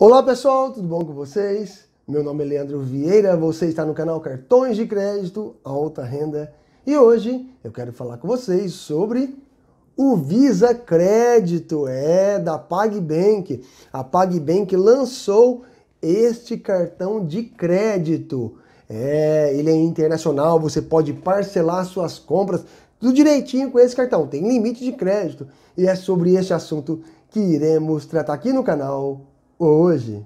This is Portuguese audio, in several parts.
Olá pessoal, tudo bom com vocês? Meu nome é Leandro Vieira, você está no canal Cartões de Crédito Alta Renda e hoje eu quero falar com vocês sobre o Visa Crédito, é da PagBank. A PagBank lançou este cartão de crédito. É, ele é internacional, você pode parcelar suas compras tudo direitinho com esse cartão. Tem limite de crédito e é sobre este assunto que iremos tratar aqui no canal hoje.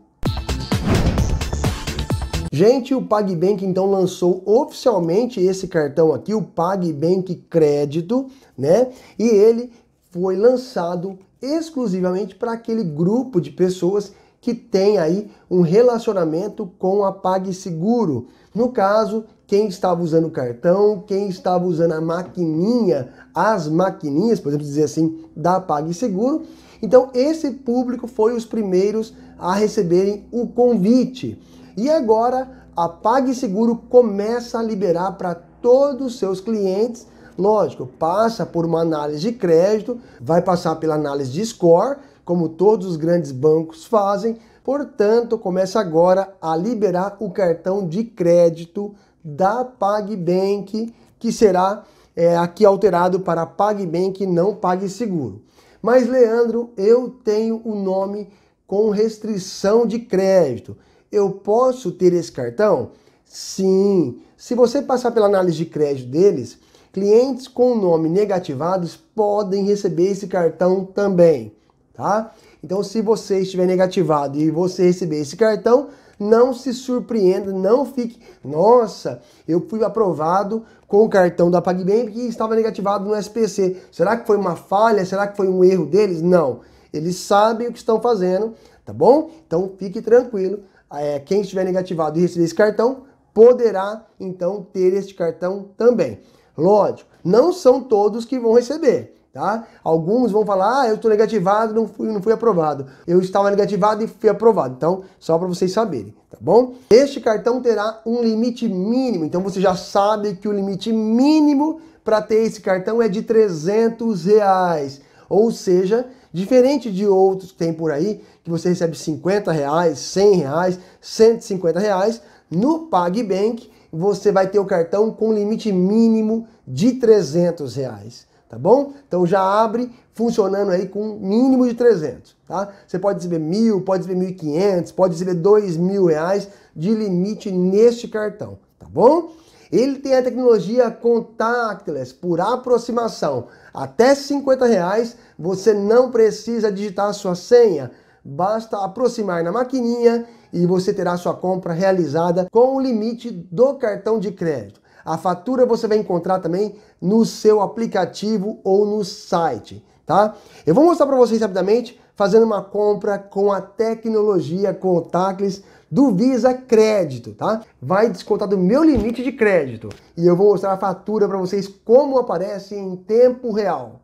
Gente, o PagBank então lançou oficialmente esse cartão aqui, o PagBank Crédito, né? E ele foi lançado exclusivamente para aquele grupo de pessoas que tem aí um relacionamento com a PagSeguro. No caso, quem estava usando o cartão, quem estava usando a maquininha, as maquininhas, por exemplo dizer assim, da PagSeguro, então, esse público foi os primeiros a receberem o convite. E agora a PagSeguro começa a liberar para todos os seus clientes. Lógico, passa por uma análise de crédito, vai passar pela análise de score, como todos os grandes bancos fazem. Portanto, começa agora a liberar o cartão de crédito da PagBank, que será é, aqui alterado para PagBank não PagSeguro. Mas, Leandro, eu tenho o um nome com restrição de crédito. Eu posso ter esse cartão? Sim. Se você passar pela análise de crédito deles, clientes com nome negativados podem receber esse cartão também, tá? Então, se você estiver negativado e você receber esse cartão, não se surpreenda, não fique, nossa, eu fui aprovado com o cartão da PagBank que estava negativado no SPC. Será que foi uma falha? Será que foi um erro deles? Não. Eles sabem o que estão fazendo, tá bom? Então fique tranquilo. É, quem estiver negativado e receber esse cartão poderá então ter este cartão também. Lógico, não são todos que vão receber. Tá? Alguns vão falar, ah, eu estou negativado, não fui, não fui aprovado. Eu estava negativado e fui aprovado. Então, só para vocês saberem, tá bom? Este cartão terá um limite mínimo, então você já sabe que o limite mínimo para ter esse cartão é de 300 reais. Ou seja, diferente de outros que tem por aí, que você recebe 50 reais, 100 reais, 150 reais, no PagBank você vai ter o cartão com limite mínimo de 300 reais tá bom? Então já abre funcionando aí com um mínimo de 300, tá? Você pode receber mil, pode receber 1.500, pode receber dois mil reais de limite neste cartão, tá bom? Ele tem a tecnologia contactless por aproximação. Até 50 reais você não precisa digitar a sua senha, basta aproximar na maquininha e você terá sua compra realizada com o limite do cartão de crédito. A fatura você vai encontrar também no seu aplicativo ou no site, tá? Eu vou mostrar para vocês rapidamente fazendo uma compra com a tecnologia Contactless do Visa Crédito, tá? Vai descontar do meu limite de crédito e eu vou mostrar a fatura para vocês como aparece em tempo real.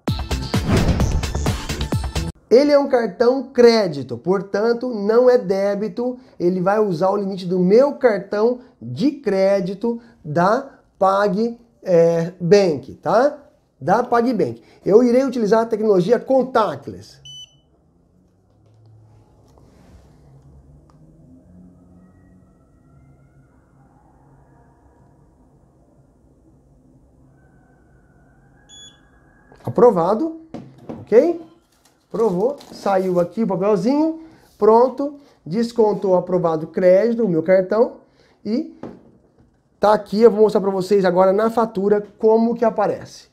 Ele é um cartão crédito, portanto, não é débito. Ele vai usar o limite do meu cartão de crédito da PagBank, tá? Da PagBank. Eu irei utilizar a tecnologia contactless. Aprovado, ok? Provou, saiu aqui o papelzinho, pronto, descontou aprovado crédito, o meu cartão, e Tá aqui, eu vou mostrar para vocês agora na fatura como que aparece.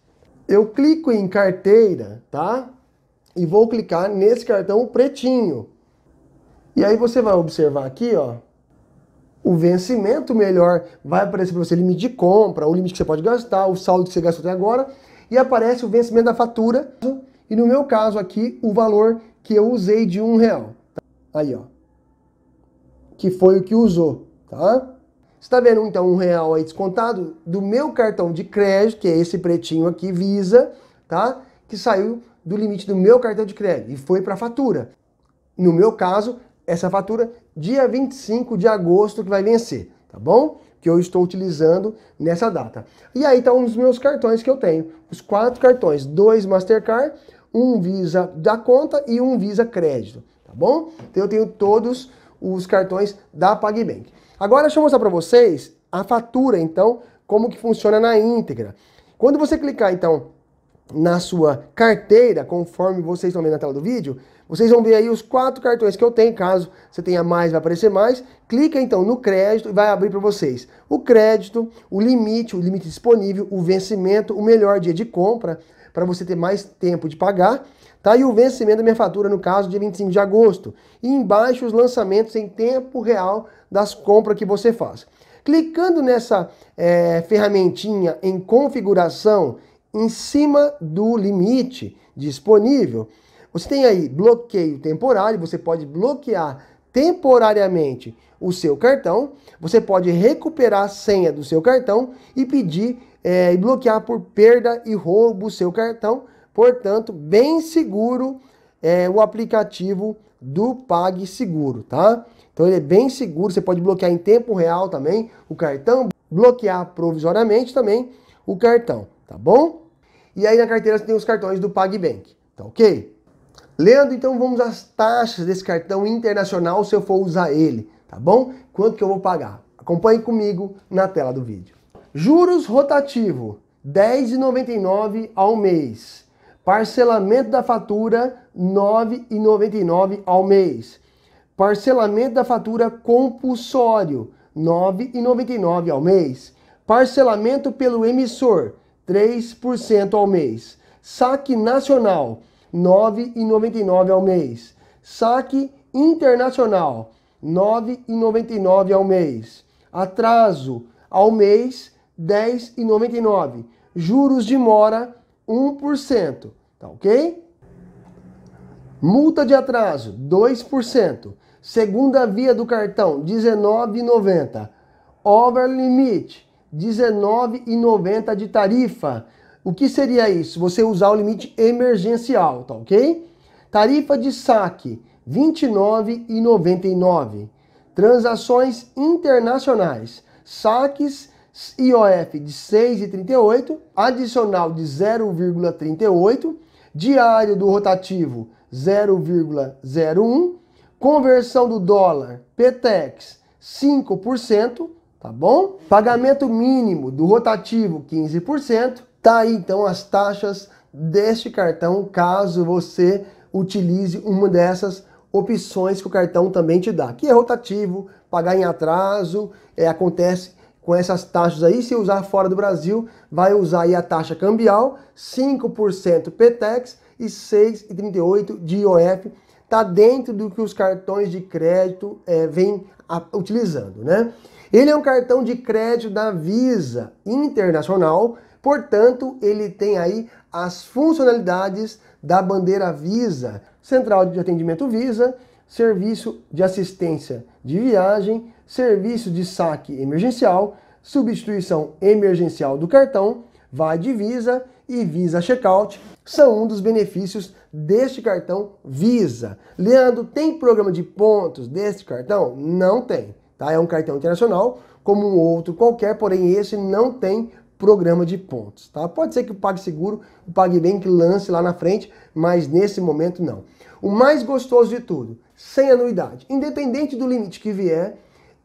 Eu clico em carteira, tá? E vou clicar nesse cartão pretinho. E aí você vai observar aqui, ó, o vencimento melhor vai aparecer para você limite de compra, o limite que você pode gastar, o saldo que você gastou até agora, e aparece o vencimento da fatura, e no meu caso aqui, o valor que eu usei de um real. Tá? Aí, ó. Que foi o que usou, tá? está vendo então um real aí descontado do meu cartão de crédito, que é esse pretinho aqui, Visa, tá? Que saiu do limite do meu cartão de crédito e foi para a fatura. No meu caso, essa fatura dia 25 de agosto que vai vencer, tá bom? Que eu estou utilizando nessa data. E aí tá um dos meus cartões que eu tenho, os quatro cartões, dois Mastercard, um Visa da conta e um Visa crédito, tá bom? Então eu tenho todos os cartões da PagBank. Agora deixa eu mostrar para vocês a fatura, então, como que funciona na íntegra. Quando você clicar, então, na sua carteira, conforme vocês estão vendo na tela do vídeo, vocês vão ver aí os quatro cartões que eu tenho, caso você tenha mais, vai aparecer mais. Clica então no crédito e vai abrir para vocês o crédito, o limite, o limite disponível, o vencimento, o melhor dia de compra, para você ter mais tempo de pagar. Tá? E o vencimento da minha fatura, no caso, dia 25 de agosto. E embaixo os lançamentos em tempo real das compras que você faz. Clicando nessa é, ferramentinha em configuração, em cima do limite disponível, você tem aí bloqueio temporário, você pode bloquear temporariamente o seu cartão, você pode recuperar a senha do seu cartão e pedir é, e bloquear por perda e roubo seu cartão. Portanto, bem seguro é, o aplicativo do PagSeguro, tá? Então ele é bem seguro, você pode bloquear em tempo real também o cartão, bloquear provisoriamente também o cartão, tá bom? E aí na carteira você tem os cartões do PagBank, tá ok? Leandro, então vamos às taxas desse cartão internacional se eu for usar ele, tá bom? Quanto que eu vou pagar? Acompanhe comigo na tela do vídeo. Juros rotativo, 10,99 ao mês. Parcelamento da fatura, 9,99 ao mês. Parcelamento da fatura compulsório, 9,99 ao mês. Parcelamento pelo emissor, 3% ao mês. Saque nacional, 9,99 ao mês. Saque internacional, 9,99 ao mês. Atraso ao mês, 10,99. Juros de mora 1%, tá OK? Multa de atraso 2%. Segunda via do cartão 19,90. Over limite 19,90 de tarifa. O que seria isso? Você usar o limite emergencial, tá OK? Tarifa de saque R$ 29,99. Transações internacionais, saques IOF de 6,38, adicional de 0,38, diário do rotativo 0,01, conversão do dólar PTEX 5%, tá bom? Pagamento mínimo do rotativo 15%. Tá aí então as taxas deste cartão caso você utilize uma dessas opções que o cartão também te dá, que é rotativo, pagar em atraso, é, acontece com essas taxas aí, se usar fora do Brasil, vai usar aí a taxa cambial, 5% PTEX e 6,38% de IOF. Está dentro do que os cartões de crédito é, vêm utilizando, né? Ele é um cartão de crédito da Visa Internacional, portanto, ele tem aí as funcionalidades da bandeira Visa, Central de Atendimento Visa, serviço de assistência de viagem, serviço de saque emergencial, substituição emergencial do cartão, vai de Visa e Visa Checkout são um dos benefícios deste cartão Visa. Leandro, tem programa de pontos deste cartão? Não tem, tá? É um cartão internacional, como um outro qualquer, porém esse não tem programa de pontos, tá? Pode ser que o PagSeguro, o PagBank lance lá na frente, mas nesse momento não. O mais gostoso de tudo, sem anuidade. Independente do limite que vier,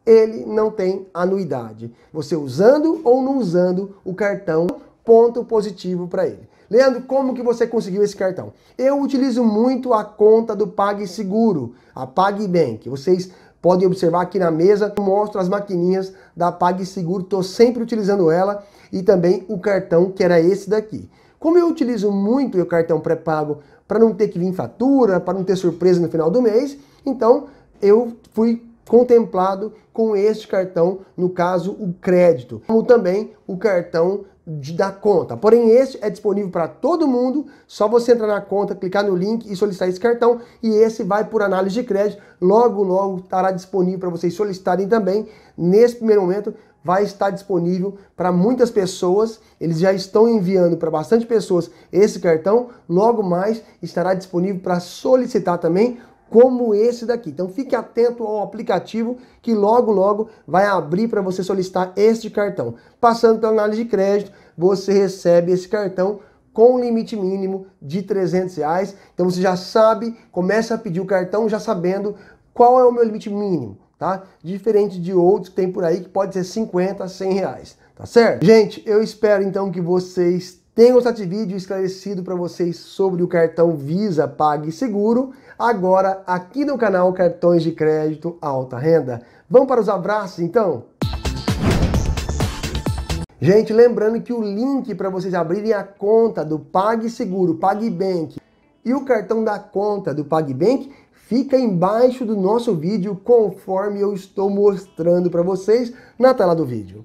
ele não tem anuidade. Você usando ou não usando o cartão, ponto positivo para ele. Leandro, como que você conseguiu esse cartão? Eu utilizo muito a conta do PagSeguro, a PagBank. Vocês podem observar aqui na mesa, eu mostro as maquininhas da PagSeguro, estou sempre utilizando ela e também o cartão que era esse daqui. Como eu utilizo muito o cartão pré-pago para não ter que vir fatura, para não ter surpresa no final do mês. Então, eu fui contemplado com este cartão, no caso o crédito, como também o cartão de, da conta. Porém, este é disponível para todo mundo, só você entrar na conta, clicar no link e solicitar esse cartão, e esse vai por análise de crédito, logo logo estará disponível para vocês solicitarem também. Nesse primeiro momento, vai estar disponível para muitas pessoas. Eles já estão enviando para bastante pessoas esse cartão. Logo mais estará disponível para solicitar também como esse daqui. Então fique atento ao aplicativo que logo logo vai abrir para você solicitar este cartão. Passando pela análise de crédito, você recebe esse cartão com limite mínimo de 300 reais. Então você já sabe, começa a pedir o cartão já sabendo qual é o meu limite mínimo tá? Diferente de outros que tem por aí que pode ser 50, 100 reais, tá certo? Gente, eu espero então que vocês tenham gostado de vídeo esclarecido para vocês sobre o cartão Visa PagSeguro, agora aqui no canal Cartões de Crédito Alta Renda. Vamos para os abraços então? Gente, lembrando que o link para vocês abrirem a conta do PagSeguro, PagBank e o cartão da conta do PagBank fica embaixo do nosso vídeo conforme eu estou mostrando para vocês na tela do vídeo.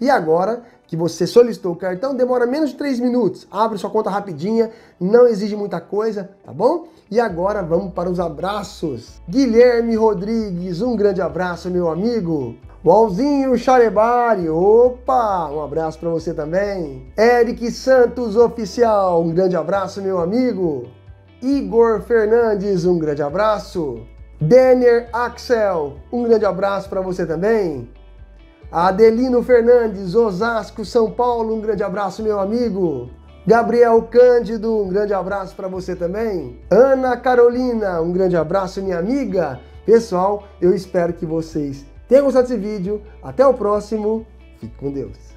E agora que você solicitou o cartão, demora menos de 3 minutos. Abre sua conta rapidinha, não exige muita coisa, tá bom? E agora vamos para os abraços. Guilherme Rodrigues, um grande abraço, meu amigo. Walzinho Charebari, opa, um abraço para você também. Eric Santos Oficial, um grande abraço, meu amigo. Igor Fernandes, um grande abraço. Denner Axel, um grande abraço para você também. Adelino Fernandes, Osasco, São Paulo, um grande abraço, meu amigo. Gabriel Cândido, um grande abraço para você também. Ana Carolina, um grande abraço, minha amiga. Pessoal, eu espero que vocês tenham gostado desse vídeo. Até o próximo. Fique com Deus.